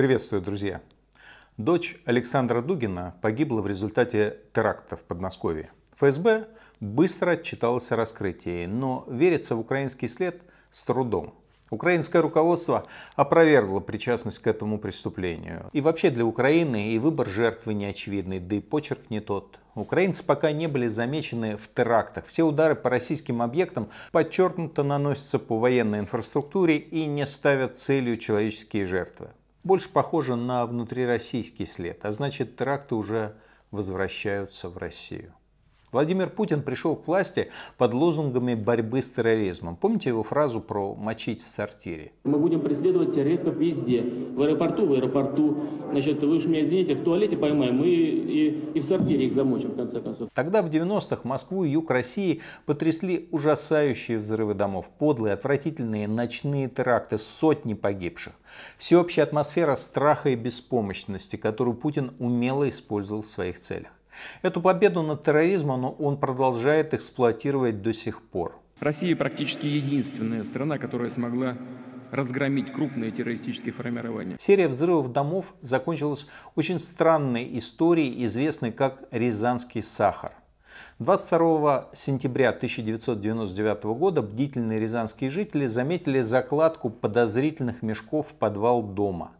Приветствую, друзья! Дочь Александра Дугина погибла в результате теракта в Подмосковье. ФСБ быстро отчиталось о раскрытии, но верится в украинский след с трудом. Украинское руководство опровергло причастность к этому преступлению. И вообще для Украины и выбор жертвы неочевидный, да и почерк не тот. Украинцы пока не были замечены в терактах. Все удары по российским объектам подчеркнуто наносятся по военной инфраструктуре и не ставят целью человеческие жертвы больше похоже на внутрироссийский след, а значит тракты уже возвращаются в Россию. Владимир Путин пришел к власти под лозунгами борьбы с терроризмом. Помните его фразу про «мочить в сортире»? Мы будем преследовать террористов везде. В аэропорту, в аэропорту. Значит, вы уж меня извините, в туалете поймаем мы и, и в сортире их замочим, в конце концов. Тогда в 90-х Москву и юг России потрясли ужасающие взрывы домов, подлые, отвратительные ночные теракты, сотни погибших. Всеобщая атмосфера страха и беспомощности, которую Путин умело использовал в своих целях. Эту победу над терроризмом он продолжает эксплуатировать до сих пор. Россия практически единственная страна, которая смогла разгромить крупные террористические формирования. Серия взрывов домов закончилась очень странной историей, известной как «Рязанский сахар». 22 сентября 1999 года бдительные рязанские жители заметили закладку подозрительных мешков в подвал дома –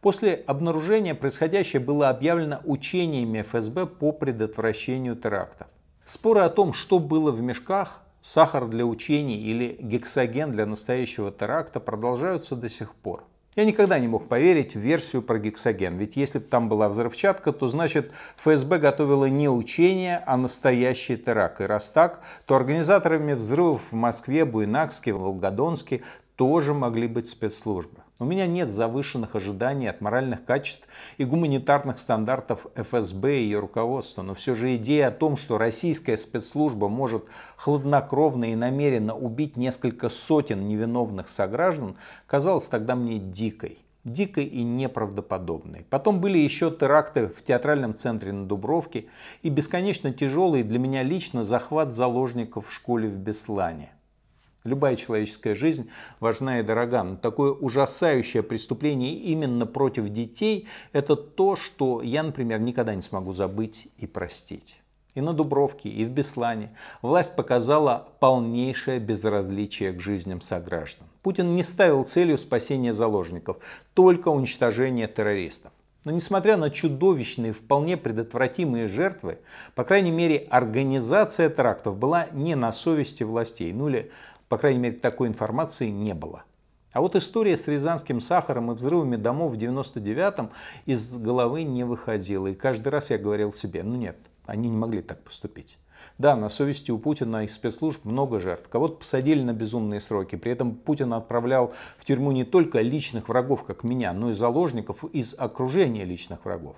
После обнаружения происходящее было объявлено учениями ФСБ по предотвращению терактов. Споры о том, что было в мешках, сахар для учений или гексоген для настоящего теракта продолжаются до сих пор. Я никогда не мог поверить в версию про гексоген, ведь если бы там была взрывчатка, то значит ФСБ готовила не учение, а настоящий теракт. И раз так, то организаторами взрывов в Москве, Буйнакске, Волгодонске тоже могли быть спецслужбы. У меня нет завышенных ожиданий от моральных качеств и гуманитарных стандартов ФСБ и ее руководства, но все же идея о том, что российская спецслужба может хладнокровно и намеренно убить несколько сотен невиновных сограждан, казалась тогда мне дикой дикой и неправдоподобной. Потом были еще теракты в театральном центре на Дубровке и бесконечно тяжелый для меня лично захват заложников в школе в Беслане. Любая человеческая жизнь важна и дорога. Но такое ужасающее преступление именно против детей – это то, что я, например, никогда не смогу забыть и простить. И на Дубровке, и в Беслане власть показала полнейшее безразличие к жизням сограждан. Путин не ставил целью спасения заложников, только уничтожение террористов. Но несмотря на чудовищные, вполне предотвратимые жертвы, по крайней мере, организация терактов была не на совести властей, ну или по крайней мере, такой информации не было. А вот история с рязанским сахаром и взрывами домов в 99-м из головы не выходила. И каждый раз я говорил себе, ну нет, они не могли так поступить. Да, на совести у Путина и спецслужб много жертв. Кого-то посадили на безумные сроки. При этом Путин отправлял в тюрьму не только личных врагов, как меня, но и заложников из окружения личных врагов.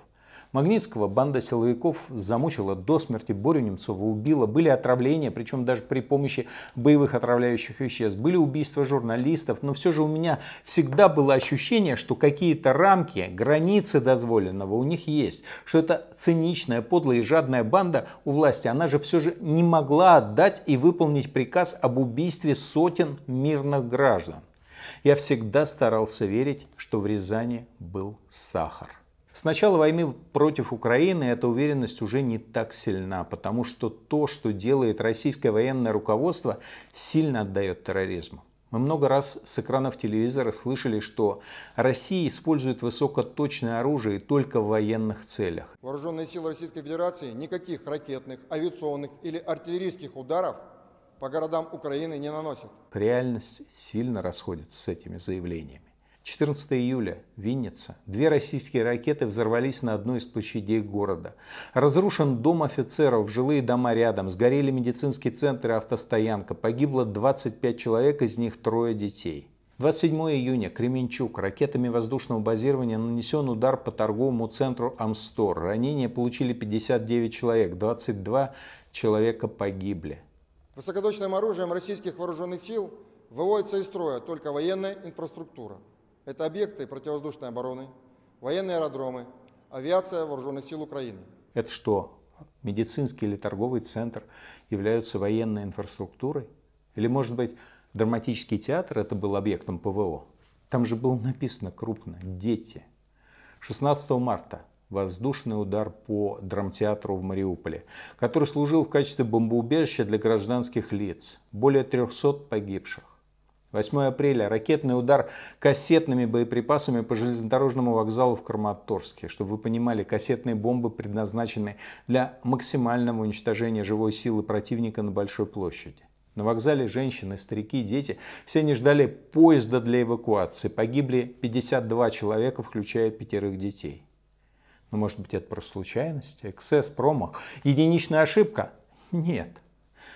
Магнитского банда силовиков замучила до смерти, Борю Немцова убила, были отравления, причем даже при помощи боевых отравляющих веществ, были убийства журналистов, но все же у меня всегда было ощущение, что какие-то рамки, границы дозволенного у них есть, что это циничная, подлая и жадная банда у власти, она же все же не могла отдать и выполнить приказ об убийстве сотен мирных граждан. Я всегда старался верить, что в Рязани был сахар. С начала войны против Украины эта уверенность уже не так сильна, потому что то, что делает российское военное руководство, сильно отдает терроризму. Мы много раз с экранов телевизора слышали, что Россия использует высокоточное оружие только в военных целях. Вооруженные силы Российской Федерации никаких ракетных, авиационных или артиллерийских ударов по городам Украины не наносят. Реальность сильно расходится с этими заявлениями. 14 июля, Винница. Две российские ракеты взорвались на одной из площадей города. Разрушен дом офицеров, жилые дома рядом, сгорели медицинский центр и автостоянка. Погибло 25 человек, из них трое детей. 27 июня Кременчук ракетами воздушного базирования нанесен удар по торговому центру Амстор. Ранения получили 59 человек, 22 человека погибли. Высокоточным оружием российских вооруженных сил выводится из строя только военная инфраструктура. Это объекты противовоздушной обороны, военные аэродромы, авиация вооруженных сил Украины. Это что, медицинский или торговый центр являются военной инфраструктурой? Или, может быть, драматический театр это был объектом ПВО? Там же было написано крупно «Дети». 16 марта воздушный удар по драмтеатру в Мариуполе, который служил в качестве бомбоубежища для гражданских лиц. Более 300 погибших. 8 апреля. Ракетный удар кассетными боеприпасами по железнодорожному вокзалу в Краматорске. Чтобы вы понимали, кассетные бомбы предназначены для максимального уничтожения живой силы противника на Большой площади. На вокзале женщины, старики, дети все не ждали поезда для эвакуации. Погибли 52 человека, включая пятерых детей. Но ну, может быть это просто случайность, эксцесс, промах, единичная ошибка? Нет.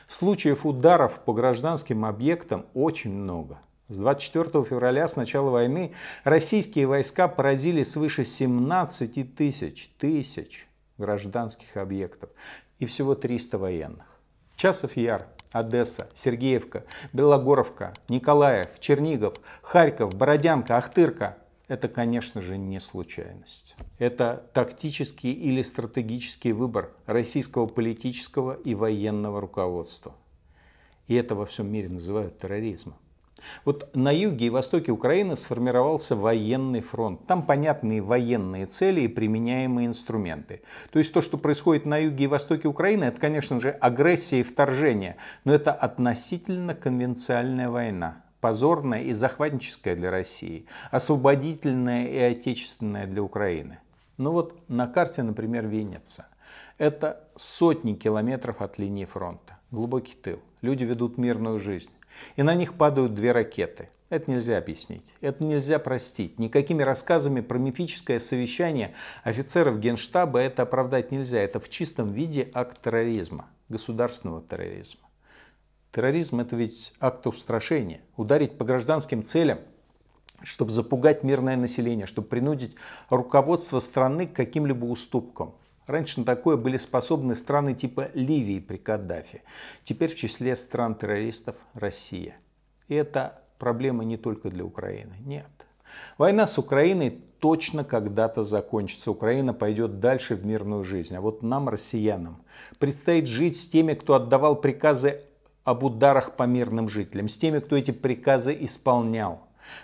Случаев ударов по гражданским объектам очень много. С 24 февраля с начала войны российские войска поразили свыше 17 тысяч, тысяч гражданских объектов и всего 300 военных. Часов Яр, Одесса, Сергеевка, Белогоровка, Николаев, Чернигов, Харьков, Бородянка, Ахтырка – это, конечно же, не случайность. Это тактический или стратегический выбор российского политического и военного руководства. И это во всем мире называют терроризмом. Вот на юге и востоке Украины сформировался военный фронт. Там понятные военные цели и применяемые инструменты. То есть то, что происходит на юге и востоке Украины, это, конечно же, агрессия и вторжение, но это относительно конвенциальная война позорная и захватническая для России, освободительная и отечественная для Украины. Ну вот на карте, например, Венеция — Это сотни километров от линии фронта. Глубокий тыл. Люди ведут мирную жизнь. И на них падают две ракеты. Это нельзя объяснить. Это нельзя простить. Никакими рассказами про мифическое совещание офицеров Генштаба это оправдать нельзя. Это в чистом виде акт терроризма. Государственного терроризма. Терроризм – это ведь акт устрашения. Ударить по гражданским целям, чтобы запугать мирное население, чтобы принудить руководство страны к каким-либо уступкам. Раньше на такое были способны страны типа Ливии при Каддафе. Теперь в числе стран-террористов Россия. И это проблема не только для Украины. Нет. Война с Украиной точно когда-то закончится. Украина пойдет дальше в мирную жизнь. А вот нам, россиянам, предстоит жить с теми, кто отдавал приказы об ударах по мирным жителям, с теми, кто эти приказы исполнял.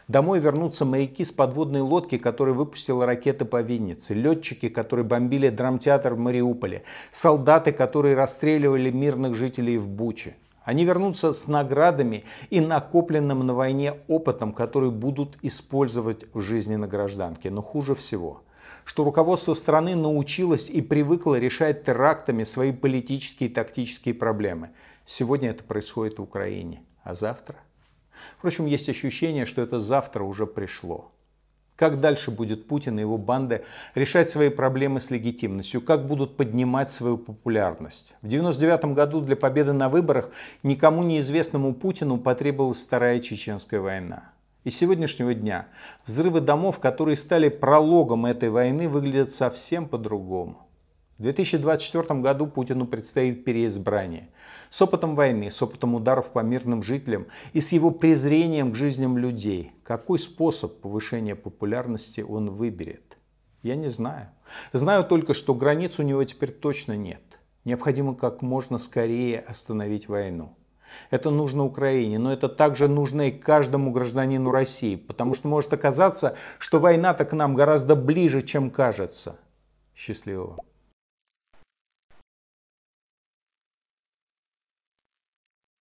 Домой вернутся маяки с подводной лодки, которая выпустила ракеты по Виннице, летчики, которые бомбили драмтеатр в Мариуполе, солдаты, которые расстреливали мирных жителей в Буче. Они вернутся с наградами и накопленным на войне опытом, который будут использовать в жизни на гражданке. Но хуже всего – что руководство страны научилось и привыкло решать терактами свои политические и тактические проблемы. Сегодня это происходит в Украине, а завтра? Впрочем, есть ощущение, что это завтра уже пришло. Как дальше будет Путин и его банда решать свои проблемы с легитимностью? Как будут поднимать свою популярность? В 1999 году для победы на выборах никому неизвестному Путину потребовалась Вторая Чеченская война и сегодняшнего дня. Взрывы домов, которые стали прологом этой войны, выглядят совсем по-другому. В 2024 году Путину предстоит переизбрание. С опытом войны, с опытом ударов по мирным жителям и с его презрением к жизням людей. Какой способ повышения популярности он выберет? Я не знаю. Знаю только, что границ у него теперь точно нет. Необходимо как можно скорее остановить войну. Это нужно Украине, но это также нужно и каждому гражданину России, потому что может оказаться, что война-то к нам гораздо ближе, чем кажется. Счастливого.